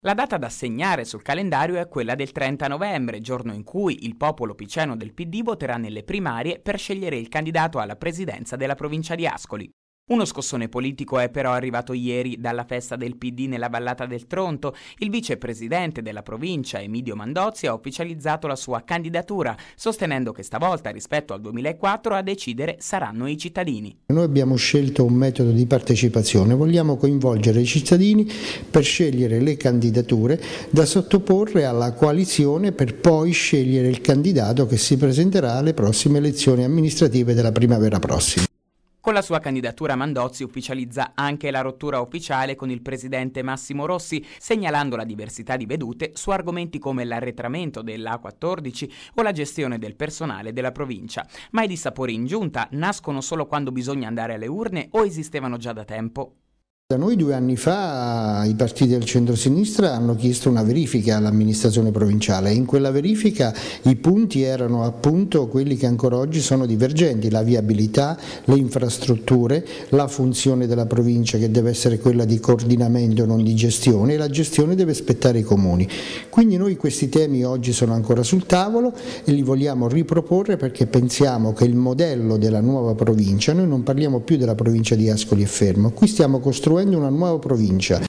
La data da segnare sul calendario è quella del 30 novembre, giorno in cui il popolo piceno del PD voterà nelle primarie per scegliere il candidato alla presidenza della provincia di Ascoli. Uno scossone politico è però arrivato ieri dalla festa del PD nella Vallata del Tronto. Il vicepresidente della provincia, Emidio Mandozzi, ha ufficializzato la sua candidatura, sostenendo che stavolta rispetto al 2004 a decidere saranno i cittadini. Noi abbiamo scelto un metodo di partecipazione, vogliamo coinvolgere i cittadini per scegliere le candidature da sottoporre alla coalizione per poi scegliere il candidato che si presenterà alle prossime elezioni amministrative della primavera prossima. Con la sua candidatura Mandozzi ufficializza anche la rottura ufficiale con il presidente Massimo Rossi, segnalando la diversità di vedute su argomenti come l'arretramento della 14 o la gestione del personale della provincia. Ma i dissapori in giunta nascono solo quando bisogna andare alle urne o esistevano già da tempo? Da noi due anni fa i partiti del centro-sinistra hanno chiesto una verifica all'amministrazione provinciale e in quella verifica i punti erano appunto quelli che ancora oggi sono divergenti, la viabilità, le infrastrutture, la funzione della provincia che deve essere quella di coordinamento non di gestione e la gestione deve spettare i comuni. Quindi noi questi temi oggi sono ancora sul tavolo e li vogliamo riproporre perché pensiamo che il modello della nuova provincia, noi non parliamo più della provincia di Ascoli e Fermo, qui stiamo costruendo costituendo una nuova provincia.